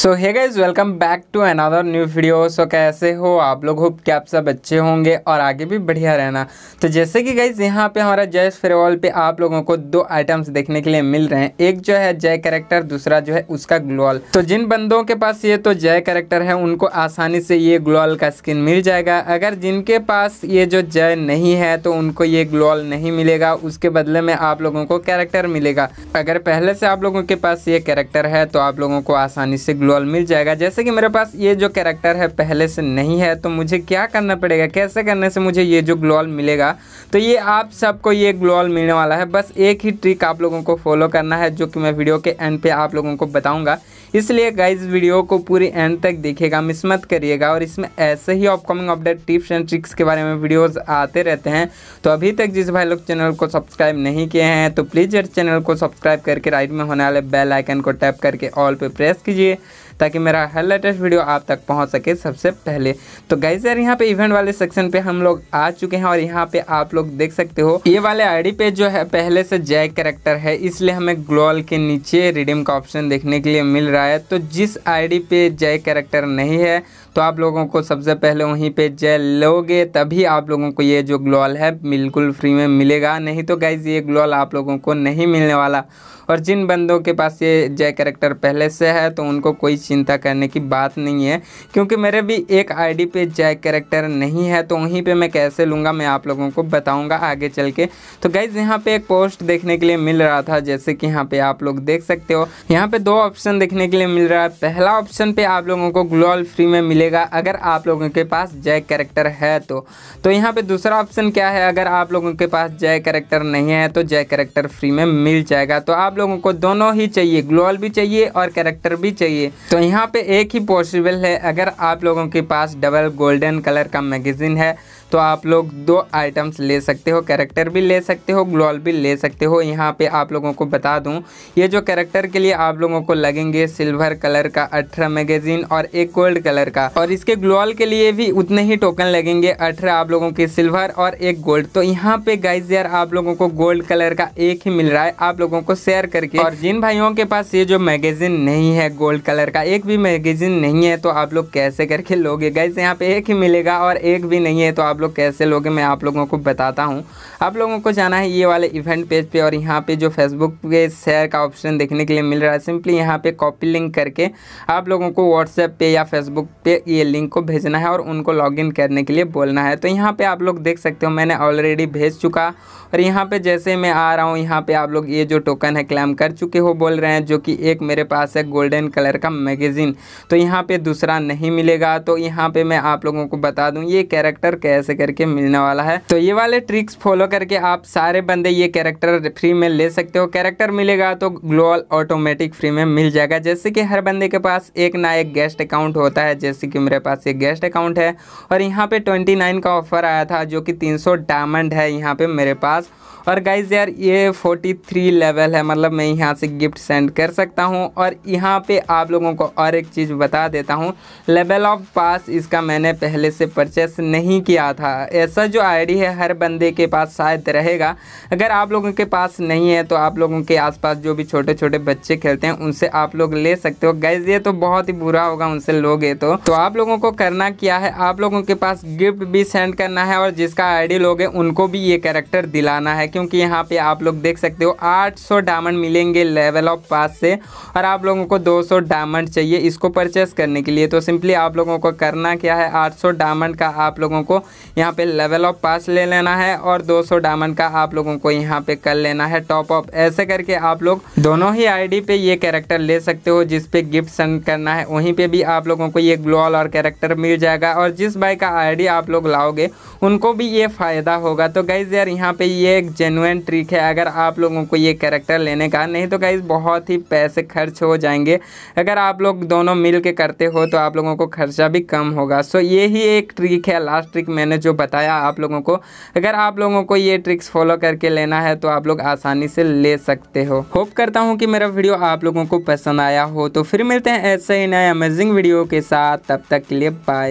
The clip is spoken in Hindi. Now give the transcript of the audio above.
so hey guys welcome back to another new video so कैसे हो आप लोग हो क्या आप सब अच्छे होंगे और आगे भी बढ़िया रहना तो जैसे कि गाइज यहाँ पे हमारा जय फेयरवॉल पे आप लोगों को दो आइटम्स देखने के लिए मिल रहे हैं एक जो है जय कैरेक्टर दूसरा जो है उसका ग्लोअल तो जिन बंदों के पास ये तो जय करेक्टर है उनको आसानी से ये ग्लोअल का स्किन मिल जाएगा अगर जिनके पास ये जो जय नहीं है तो उनको ये ग्लोअल नहीं मिलेगा उसके बदले में आप लोगों को कैरेक्टर मिलेगा अगर पहले से आप लोगों के पास ये कैरेक्टर है तो आप लोगों को आसानी से ग्लू ऑल मिल जाएगा जैसे कि मेरे पास ये जो कैरेक्टर है पहले से नहीं है तो मुझे क्या करना पड़ेगा कैसे करने से मुझे ये जो ग्लोअल मिलेगा तो ये आप सबको ये ग्लोअल मिलने वाला है बस एक ही ट्रिक आप लोगों को फॉलो करना है जो कि मैं वीडियो के एंड पे आप लोगों को बताऊँगा इसलिए गाइज वीडियो को पूरी एंड तक देखेगा मिस मत करिएगा और इसमें ऐसे ही upcoming update tips and tricks के बारे में वीडियोज़ आते रहते हैं तो अभी तक जिस भाई लोग चैनल को सब्सक्राइब नहीं किए हैं तो प्लीज़ चैनल को सब्सक्राइब करके राइट में होने वाले बेल आइकन को टैप करके ऑल पर प्रेस कीजिए ताकि मेरा हर लेटेस्ट वीडियो आप तक पहुंच सके सबसे पहले तो गाइज यार यहाँ पे इवेंट वाले सेक्शन पे हम लोग आ चुके हैं और यहाँ पे आप लोग देख सकते हो ये वाले आईडी पे जो है पहले से जय करेक्टर है इसलिए हमें ग्लोअल के नीचे रिडीम का ऑप्शन देखने के लिए मिल रहा है तो जिस आई पे जय करेक्टर नहीं है तो आप लोगों को सबसे पहले वहीं पे जय लोगे तभी आप लोगों को ये जो ग्लोअल है बिल्कुल फ्री में मिलेगा नहीं तो गाइज ये ग्लोअल आप लोगों को नहीं मिलने वाला और जिन बंदों के पास ये जय करेक्टर पहले से है तो उनको कोई चिंता करने की बात नहीं है क्योंकि मेरे भी एक आईडी पे जैक कैरेक्टर नहीं है तो वहीं पे मैं कैसे लूँगा मैं आप लोगों को बताऊँगा आगे चल के तो गाइज़ यहाँ पे एक पोस्ट देखने के लिए मिल रहा था जैसे कि यहाँ पे आप लोग देख सकते हो यहाँ पे दो ऑप्शन देखने के लिए मिल रहा है पहला ऑप्शन पे आप लोगों को ग्लोअल फ्री में मिलेगा अगर आप लोगों के पास जैक करेक्टर है तो तो यहाँ पे दूसरा ऑप्शन क्या है अगर आप लोगों के पास जय करेक्टर नहीं है तो जय करेक्टर फ्री में मिल जाएगा तो आप लोगों को दोनों ही चाहिए ग्लोअल भी चाहिए और करेक्टर भी चाहिए तो यहाँ पे एक ही पॉसिबल है अगर आप लोगों के पास डबल गोल्डन कलर का मैगज़ीन है तो आप लोग दो आइटम्स ले सकते हो कैरेक्टर भी ले सकते हो ग्लोल भी ले सकते हो यहाँ पे आप लोगों को बता दूँ ये जो कैरेक्टर के लिए आप लोगों को लगेंगे सिल्वर कलर का अठारह मैगजीन और एक गोल्ड कलर का और इसके ग्लोल के लिए भी उतने ही टोकन लगेंगे अठारह आप लोगों के सिल्वर और एक गोल्ड तो यहाँ पे गाइज यार आप लोगों को गोल्ड कलर का एक ही मिल रहा है आप लोगों को शेयर करके और जिन भाइयों के पास ये जो मैगजीन नहीं है गोल्ड कलर का एक भी मैगजीन नहीं है तो आप लोग कैसे करके लोगे गाइज यहाँ पे एक ही मिलेगा और एक भी नहीं है तो आप लोग कैसे लोगे मैं आप लोगों को बताता हूँ आप लोगों को जाना है ये वाले इवेंट पेज पे और यहाँ पे जो फेसबुक पे शेयर का ऑप्शन देखने के लिए मिल रहा है सिंपली यहाँ पे कॉपी लिंक करके आप लोगों को व्हाट्सएप पे या फेसबुक पे ये लिंक को भेजना है और उनको लॉगिन करने के लिए बोलना है तो यहाँ पे आप लोग देख सकते हो मैंने ऑलरेडी भेज चुका और यहाँ पे जैसे मैं आ रहा हूँ यहाँ पे आप लोग ये जो टोकन है क्लेम कर चुके हो बोल रहे हैं जो कि एक मेरे पास है गोल्डन कलर का मैगजीन तो यहाँ पे दूसरा नहीं मिलेगा तो यहाँ पे मैं आप लोगों को बता दूँ ये कैरेक्टर कैसे से करके मिलने वाला है तो ये वाले ट्रिक्स फॉलो करके आप सारे बंदे ये कैरेक्टर फ्री में ले सकते हो कैरेक्टर मिलेगा तो ग्लोअल ऑटोमेटिक फ्री में मिल जाएगा जैसे कि हर बंदे के पास एक ना एक गेस्ट अकाउंट होता है जैसे कि मेरे पास एक गेस्ट अकाउंट है और यहाँ पे 29 का ऑफर आया था जो कि 300 डायमंड है यहाँ पे मेरे पास और गाइज यार ये 43 लेवल है मतलब मैं यहाँ से गिफ्ट सेंड कर सकता हूँ और यहाँ पे आप लोगों को और एक चीज़ बता देता हूँ लेवल ऑफ पास इसका मैंने पहले से परचेस नहीं किया रहा था ऐसा जो आईडी है हर बंदे के पास शायद रहेगा अगर आप लोगों के पास नहीं है तो आप लोगों के आसपास जो भी छोटे छोटे बच्चे खेलते हैं उनसे आप लोग ले सकते हो गैस ये तो बहुत ही बुरा होगा उनसे लोगे तो तो आप लोगों को करना क्या है आप लोगों के पास गिफ्ट भी सेंड करना है और जिसका आईडी लोगे उनको भी ये कैरेक्टर दिलाना है क्योंकि यहाँ पे आप लोग देख सकते हो आठ डायमंड मिलेंगे लेवल ऑफ पास से और आप लोगों को दो डायमंड चाहिए इसको परचेस करने के लिए तो सिंपली आप लोगों को करना क्या है 800 डायमंड का आप लोगों को यहाँ पे लेवल ऑफ पास ले लेना है और 200 डायमंड का आप लोगों को यहाँ पे कर लेना है टॉप अप ऐसे करके आप लोग दोनों ही आईडी पे ये कैरेक्टर ले सकते हो जिस पे गिफ्ट सेंड करना है वहीं पे भी आप लोगों को ये ग्लो ऑल और कैरेक्टर मिल जाएगा और जिस बाइक का आईडी आप लोग लाओगे उनको भी ये फ़ायदा होगा तो गाइज़ यार यहाँ पे ये एक जेनुअन ट्रिक है अगर आप लोगों को ये कैरेक्टर लेने का नहीं तो गाइज़ बहुत ही पैसे खर्च हो जाएंगे अगर आप लोग दोनों मिल के करते हो तो आप लोगों को खर्चा भी कम होगा सो ये ही एक ट्रिक है लास्ट ट्रिक मैंने मैंने जो बताया आप लोगों को अगर आप लोगों को ये ट्रिक्स फॉलो करके लेना है तो आप लोग आसानी से ले सकते हो होप करता हूँ कि मेरा वीडियो आप लोगों को पसंद आया हो तो फिर मिलते हैं ऐसे ही नए अमेजिंग वीडियो के साथ तब तक के लिए बाय